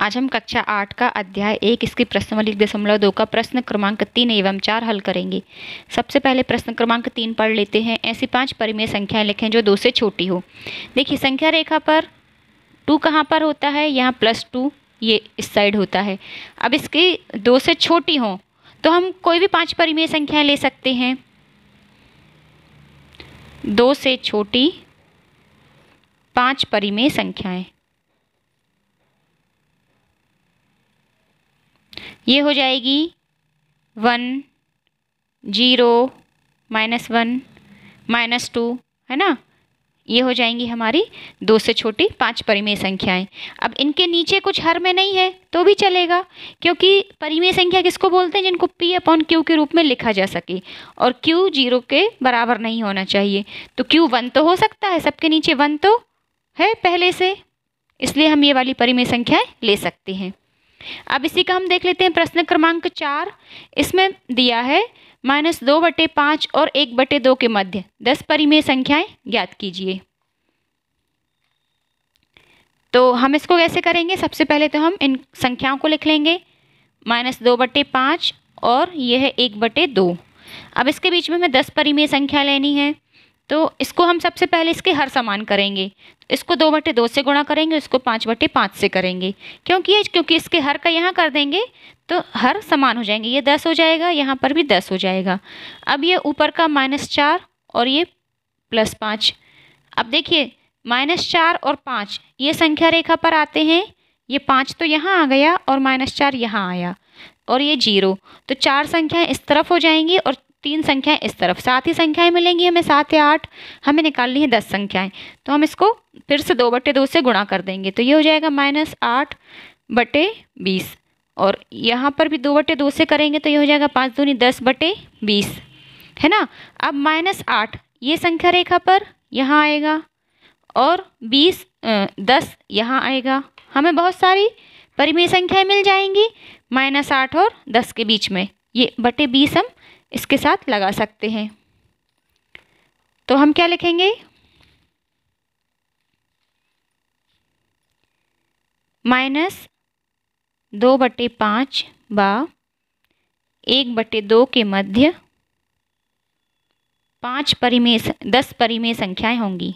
आज हम कक्षा आठ का अध्याय एक इसकी प्रश्नवली दशमलव दो का प्रश्न क्रमांक तीन एवं चार हल करेंगे सबसे पहले प्रश्न क्रमांक तीन पढ़ लेते हैं ऐसी पांच परिमेय संख्याएं लिखें जो दो से छोटी हो देखिए संख्या रेखा पर टू कहाँ पर होता है यहाँ प्लस टू ये इस साइड होता है अब इसकी दो से छोटी हों तो हम कोई भी पाँच परिमेय संख्याएँ ले सकते हैं दो से छोटी पाँच परिमेय संख्याएँ ये हो जाएगी one zero minus one minus two है ना ये हो जाएंगी हमारी दो से छोटी पांच परिमेय संख्याएं अब इनके नीचे कुछ हर में नहीं है तो भी चलेगा क्योंकि परिमेय संख्या किसको बोलते हैं जिनको पी अपॉन क्यू के रूप में लिखा जा सके और क्यू जीरो के बराबर नहीं होना चाहिए तो क्यू वन तो हो सकता है सबके नीचे वन तो है पहले से इसलिए हम ये वाली परिमेय संख्याएं ले सकते हैं अब इसी का हम देख लेते हैं प्रश्न क्रमांक चार इसमें दिया है माइनस दो बटे पाँच और एक बटे दो के मध्य दस परिमेय संख्याएं ज्ञात कीजिए तो हम इसको कैसे करेंगे सबसे पहले तो हम इन संख्याओं को लिख लेंगे माइनस दो बटे पाँच और यह है एक बटे दो अब इसके बीच में हमें दस परिमेय संख्या लेनी है तो इसको हम सबसे पहले इसके हर समान करेंगे इसको दो बटे दो से गुणा करेंगे इसको पाँच बटे पाँच से करेंगे क्योंकि ये क्योंकि इसके हर का यहाँ कर देंगे तो हर समान हो जाएंगे ये दस हो जाएगा यहाँ पर भी दस हो जाएगा अब ये ऊपर का माइनस चार और ये प्लस पाँच अब देखिए माइनस चार और पाँच ये संख्या रेखा पर आते हैं ये पाँच तो यहाँ आ गया और माइनस चार यहाँ आया और ये जीरो तो चार संख्याएं इस तरफ हो जाएंगी और तीन संख्याएं इस तरफ सात ही संख्याएं मिलेंगी हमें सात या आठ हमें निकालनी है दस संख्याएं तो हम इसको फिर से दो बटे दो से गुणा कर देंगे तो ये हो जाएगा माइनस आठ बटे बीस और यहाँ पर भी दो बटे दो से करेंगे तो ये हो जाएगा पाँच दूनी दस बटे बीस है ना अब माइनस आठ ये संख्या रेखा पर यहाँ आएगा और बीस दस यहाँ आएगा हमें बहुत सारी परिमेय संख्याएं मिल जाएंगी माइनस आठ और दस के बीच में ये बटे बीस हम इसके साथ लगा सकते हैं तो हम क्या लिखेंगे माइनस दो बटे पाँच व एक बटे दो के मध्य पाँच परिमेय दस परिमेय संख्याएं होंगी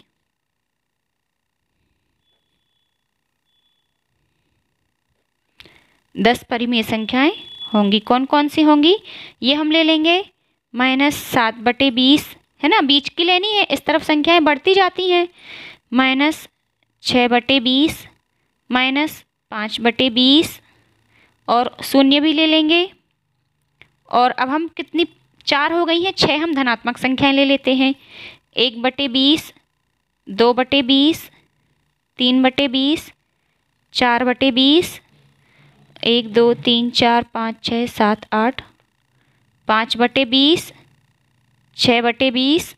दस परिमेय संख्याएं होंगी कौन कौन सी होंगी ये हम ले लेंगे माइनस सात बटे बीस है ना बीच की लेनी है इस तरफ संख्याएं बढ़ती जाती हैं माइनस छः बटे बीस माइनस पाँच बटे बीस और शून्य भी ले लेंगे और अब हम कितनी चार हो गई हैं छः हम धनात्मक संख्याएं ले लेते हैं एक बटे बीस दो बटे बीस तीन बटे बीस चार बटे बीस एक दो तीन चार पाँच छः सात आठ पाँच बटे बीस छः बटे बीस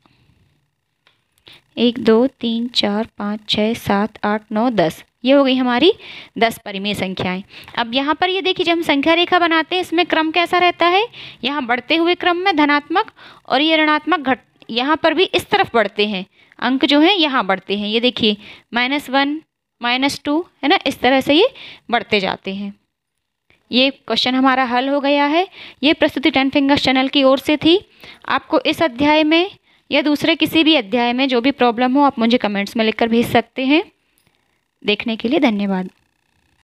एक दो तीन चार पाँच छः सात आठ नौ दस ये हो गई हमारी दस परिमेय संख्याएं अब यहाँ पर ये देखिए जब हम संख्या रेखा बनाते हैं इसमें क्रम कैसा रहता है यहाँ बढ़ते हुए क्रम में धनात्मक और ये ऋणात्मक घट यहाँ पर भी इस तरफ बढ़ते हैं अंक जो है यहाँ बढ़ते हैं ये देखिए माइनस वन माइनस टू है ना इस तरह से ये बढ़ते जाते हैं ये क्वेश्चन हमारा हल हो गया है ये प्रस्तुति टेन फिंगर्स चैनल की ओर से थी आपको इस अध्याय में या दूसरे किसी भी अध्याय में जो भी प्रॉब्लम हो आप मुझे कमेंट्स में लिखकर भेज सकते हैं देखने के लिए धन्यवाद